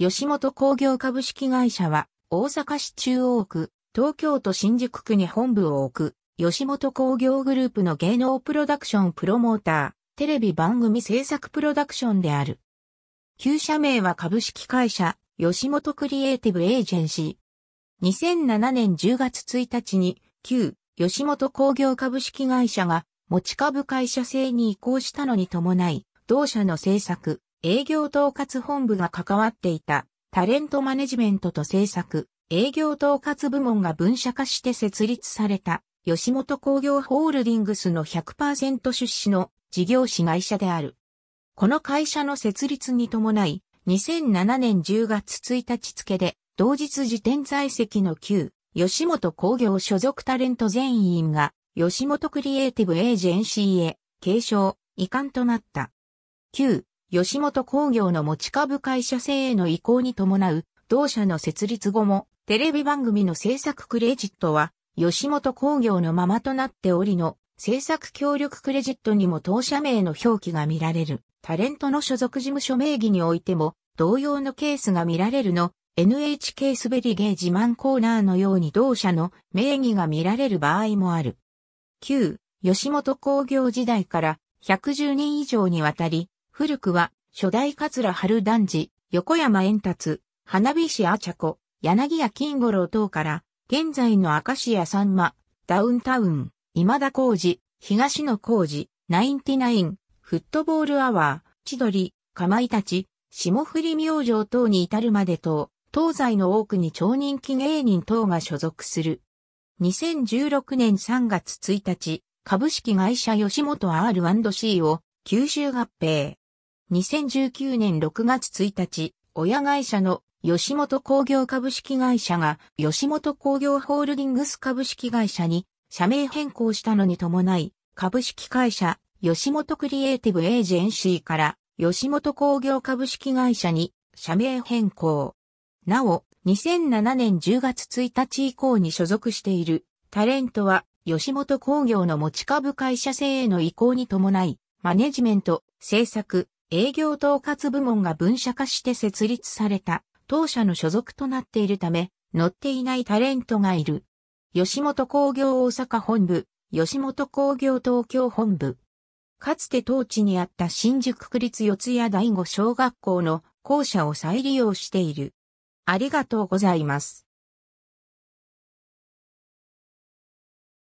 吉本工業株式会社は、大阪市中央区、東京都新宿区に本部を置く、吉本工業グループの芸能プロダクションプロモーター、テレビ番組制作プロダクションである。旧社名は株式会社、吉本クリエイティブエージェンシー。2007年10月1日に、旧、吉本工業株式会社が、持ち株会社制に移行したのに伴い、同社の制作、営業統括本部が関わっていたタレントマネジメントと制作、営業統括部門が分社化して設立された吉本工業ホールディングスの100%出資の事業子会社である。この会社の設立に伴い、2007年10月1日付で、同日時点在籍の旧、吉本工業所属タレント全員が、吉本クリエイティブエージェンシーへ、継承、遺憾となった。旧、吉本工業の持ち株会社制への移行に伴う、同社の設立後も、テレビ番組の制作クレジットは、吉本工業のままとなっておりの、制作協力クレジットにも当社名の表記が見られる。タレントの所属事務所名義においても、同様のケースが見られるの、NHK 滑り芸自慢コーナーのように同社の名義が見られる場合もある。9、吉本工業時代から110年以上にわたり、古くは、初代桂春男児、横山円達、花火師アチャコ、柳屋金五郎等から、現在の明石家さんま、ダウンタウン、今田工事、東野工事、ナインティナイン、フットボールアワー、千鳥、かまいたち、霜降り明星等に至るまで等、東西の多くに超人気芸人等が所属する。2016年3月1日、株式会社吉本 R&C を九州合併。2019年6月1日、親会社の吉本工業株式会社が吉本工業ホールディングス株式会社に社名変更したのに伴い、株式会社吉本クリエイティブエージェンシーから吉本工業株式会社に社名変更。なお、2007年10月1日以降に所属しているタレントは吉本工業の持ち株会社制への移行に伴い、マネジメント、制作、営業統括部門が分社化して設立された当社の所属となっているため、乗っていないタレントがいる。吉本工業大阪本部、吉本工業東京本部。かつて当地にあった新宿区立四谷第五小学校の校舎を再利用している。ありがとうございます。